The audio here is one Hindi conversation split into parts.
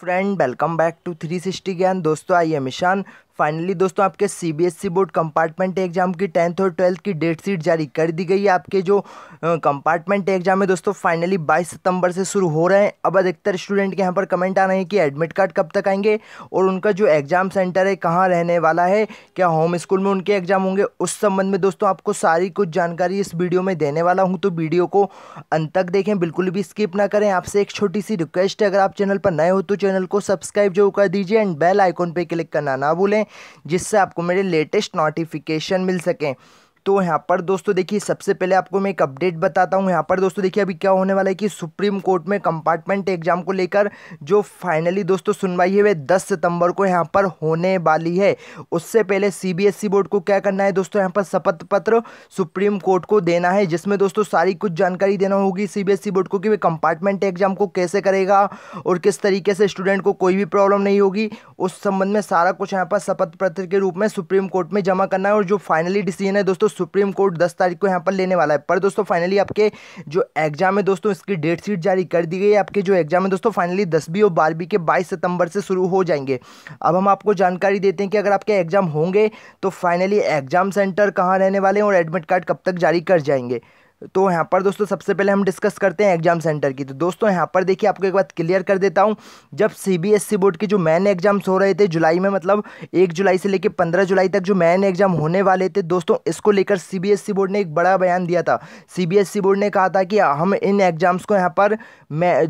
friend welcome back to three sixty Gyan दोस्तों आइए मिशन फाइनली दोस्तों आपके CBSE e board compartment exam की टेंथ और ट्वेल्थ की डेट शीट जारी कर दी गई है आपके जो कंपार्टमेंट एग्जाम है दोस्तों फाइनली 22 सितंबर से शुरू हो रहे हैं अब अधिकतर स्टूडेंट के यहाँ पर कमेंट आ रहे हैं कि एडमिट कार्ड कब तक आएंगे और उनका जो एग्ज़ाम सेंटर है कहाँ रहने वाला है क्या होम स्कूल में उनके एग्ज़ाम होंगे उस संबंध में दोस्तों आपको सारी कुछ जानकारी इस वीडियो में देने वाला हूँ तो वीडियो को अंत तक देखें बिल्कुल भी स्किप ना करें आपसे एक छोटी सी रिक्वेस्ट है अगर आप चैनल पर नए हो तो चैनल को सब्सक्राइब जरूर कर दीजिए एंड बेल आइकॉन पर क्लिक करना ना भूलें जिससे आपको मेरे लेटेस्ट नोटिफिकेशन मिल सकें तो यहाँ पर दोस्तों देखिए सबसे पहले आपको मैं एक अपडेट बताता हूँ यहाँ पर दोस्तों देखिए अभी क्या होने वाला है कि सुप्रीम कोर्ट में कंपार्टमेंट एग्जाम को लेकर जो फाइनली दोस्तों सुनवाई है वह दस सितंबर को यहाँ पर होने वाली है उससे पहले सीबीएसई e बोर्ड को क्या करना है दोस्तों यहाँ पर शपथ पत्र सुप्रीम कोर्ट को देना है जिसमें दोस्तों सारी कुछ जानकारी देना होगी सी e बोर्ड को कि वे कंपार्टमेंट एग्जाम को कैसे करेगा और किस तरीके से स्टूडेंट को कोई भी प्रॉब्लम नहीं होगी उस संबंध में सारा कुछ यहाँ पर शपथ पत्र के रूप में सुप्रीम कोर्ट में जमा करना है और जो फाइनली डिसीजन है दोस्तों सुप्रीम कोर्ट दस तारीख को यहाँ पर लेने वाला है पर दोस्तों फाइनली आपके जो एग्जाम है दोस्तों इसकी डेट शीट जारी कर दी गई है आपके जो एग्जाम है दोस्तों फाइनली दसवीं और बारहवीं के बाईस सितंबर से शुरू हो जाएंगे अब हम आपको जानकारी देते हैं कि अगर आपके एग्जाम होंगे तो फाइनली एग्जाम सेंटर कहाँ रहने वाले हैं और एडमिट कार्ड कब तक जारी कर जाएंगे तो यहाँ पर दोस्तों सबसे पहले हम डिस्कस करते हैं एग्जाम सेंटर की तो दोस्तों यहाँ पर देखिए आपको एक बात क्लियर कर देता हूँ जब सीबीएसई बोर्ड के जो मैन एग्जाम्स हो रहे थे जुलाई में मतलब एक जुलाई से लेकर पंद्रह जुलाई तक जो मैन एग्जाम होने वाले थे दोस्तों इसको लेकर सीबीएसई बोर्ड e ने एक बड़ा बयान दिया था सी बोर्ड e ने कहा था कि हम इन एग्जाम्स को यहाँ पर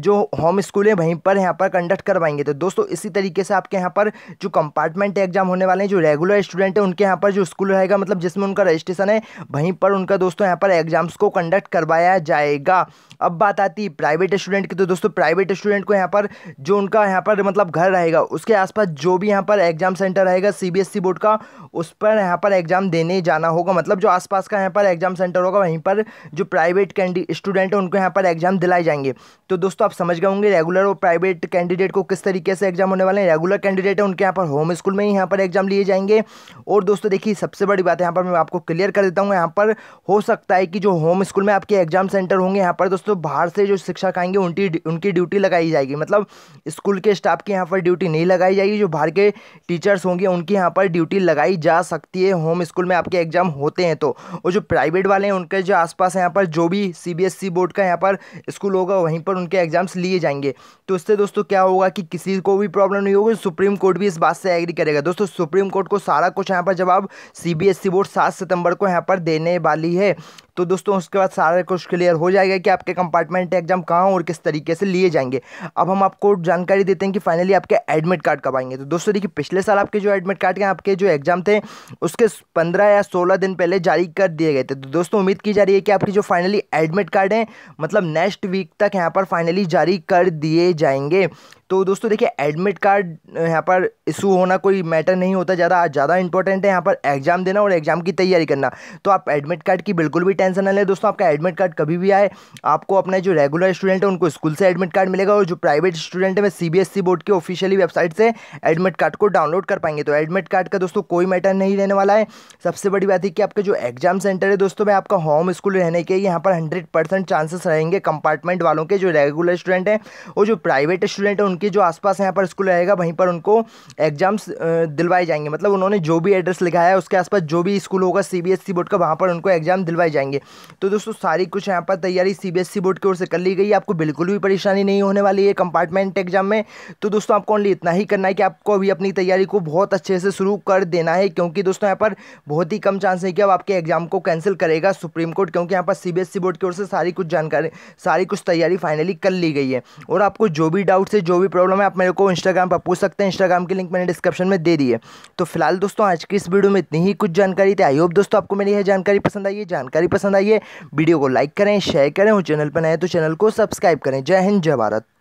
जो होम स्कूल है वहीं पर यहाँ पर कंडक्ट करवाएंगे तो दोस्तों इसी तरीके से आपके यहाँ पर जो कंपार्टमेंट एग्जाम होने वाले हैं जो रेगुलर स्टूडेंट है उनके यहाँ पर जो स्कूल रहेगा मतलब जिसमें उनका रजिस्ट्रेशन है वहीं पर उनका दोस्तों यहाँ पर एग्जाम्स को कंडक्ट करवाया जाएगा अब बात आती है प्राइवेट स्टूडेंट की तो दोस्तों प्राइवेट स्टूडेंट को यहाँ पर जो उनका यहाँ पर मतलब घर रहेगा उसके आसपास जो भी यहाँ पर एग्जाम सेंटर रहेगा सीबीएसई बोर्ड का उस पर यहाँ पर एग्जाम देने जाना होगा मतलब जो आसपास का यहाँ पर एग्जाम सेंटर होगा वहीं पर जो प्राइवेट कैंडी स्टूडेंट है उनको यहाँ पर एग्जाम दिलाए जाएंगे तो दोस्तों आप समझ गए होंगे रेगुलर और प्राइवेट कैंडिडेट को किस तरीके से एग्जाम होने वाले हैं रेगुलर कैंडिडेट है उनके यहाँ पर होम स्कूल में ही यहाँ पर एग्जाम लिए जाएंगे और दोस्तों देखिए सबसे बड़ी बात यहाँ पर मैं आपको क्लियर कर देता हूँ यहाँ पर हो सकता है कि जो होम स्कूल में आपके एग्जाम सेंटर होंगे यहाँ पर दोस्तों बाहर से जो शिक्षक आएंगे उनकी उनकी ड्यूटी लगाई जाएगी मतलब स्कूल के स्टाफ की यहाँ पर ड्यूटी नहीं लगाई जाएगी जो बाहर के टीचर्स होंगे उनकी यहाँ पर ड्यूटी लगाई जा सकती है होम स्कूल में आपके एग्जाम होते हैं तो और जो प्राइवेट वाले हैं उनके जो आसपास यहाँ पर जो भी सी e बोर्ड का यहाँ पर स्कूल होगा वहीं पर उनके एग्जाम्स लिए जाएंगे तो उससे दोस्तों क्या होगा कि किसी को भी प्रॉब्लम नहीं होगी सुप्रीम कोर्ट भी इस बात से एग्री करेगा दोस्तों सुप्रीम कोर्ट को सारा कुछ यहाँ पर जवाब सी e बोर्ड सात सितंबर को यहाँ पर देने वाली है तो दोस्तों उसके बाद सारा कुछ क्लियर हो जाएगा कि आपके कंपार्टमेंट एग्जाम कहाँ और किस तरीके से लिए जाएंगे अब हम आपको जानकारी देते हैं कि फाइनली आपके एडमिट कार्ड कब आएंगे तो दोस्तों देखिए पिछले साल आपके जो एडमिट कार्ड के आपके जो एग्जाम थे उसके पंद्रह या सोलह दिन पहले जारी कर दिए गए थे तो दोस्तों उम्मीद की जा रही है कि आपकी जो फाइनली एडमिट कार्ड हैं मतलब नेक्स्ट वीक तक यहाँ पर फाइनली जारी कर दिए जाएंगे तो दोस्तों देखिए एडमिट कार्ड यहाँ पर इशू होना कोई मैटर नहीं होता ज़्यादा ज़्यादा इंपॉर्टेंट है यहाँ पर एग्ज़ाम देना और एग्ज़ाम की तैयारी करना तो आप एडमिट कार्ड की बिल्कुल भी टेंशन ना लें दोस्तों आपका एडमिट कार्ड कभी भी आए आपको अपना जो रेगुलर स्टूडेंट है उनको स्कूल से एडमिट कार्ड मिलेगा और जो प्राइवेट स्टूडेंट है वह सी बोर्ड की ऑफिशियली वेबसाइट से एडमिट कार्ड को डाउनलोड कर पाएंगे तो एडमिट कार्ड का दोस्तों कोई मैटर नहीं रहने वाला है सबसे बड़ी बात है कि आपका जो एग्ज़ाम सेंटर है दोस्तों में आपका होम स्कूल रहने के यहाँ पर हंड्रेड चांसेस रहेंगे कंपार्टमेंट वालों के जो रेगुलर स्टूडेंट हैं और जो प्राइवेट स्टूडेंट हैं उनके जो आसपास यहाँ पर स्कूल रहेगा वहीं पर उनको एग्ज़ाम्स दिलवाए जाएंगे मतलब उन्होंने जो भी एड्रेस लिखाया है उसके आसपास जो भी स्कूल होगा सीबीएसई e बोर्ड का वहाँ पर उनको एग्ज़ाम दिलवाए जाएंगे तो दोस्तों सारी कुछ यहाँ पर तैयारी सीबीएसई e बोर्ड की ओर से कर ली गई आपको बिल्कुल भी परेशानी नहीं होने वाली है कंपार्टमेंट एग्ज़ाम में तो दोस्तों आपको ओनली इतना ही करना है कि आपको अभी अपनी तैयारी को बहुत अच्छे से शुरू कर देना है क्योंकि दोस्तों यहाँ पर बहुत ही कम चांस है कि अब आपके एग्ज़ाम को कैंसिल करेगा सुप्रीम कोर्ट क्योंकि यहाँ पर सीबीएसई e बोर्ड की ओर से सारी कुछ जानकारी सारी कुछ तैयारी फाइनली कर ली गई है और आपको जो भी डाउट्स है जो भी भी प्रॉब्लम है आप मेरे को इंस्टाग्राम पर पूछ सकते हैं इंस्टाग्राम की लिंक मैंने डिस्क्रिप्शन में दे दी है तो फिलहाल दोस्तों आज की इस वीडियो में इतनी ही कुछ जानकारी थी आई होप दोस्तों आपको मेरी यह जानकारी पसंद आई है जानकारी पसंद आई है वीडियो को लाइक करें शेयर करें और चैनल पर नए तो चैनल को सब्सक्राइब करें जय हिंद जय भारत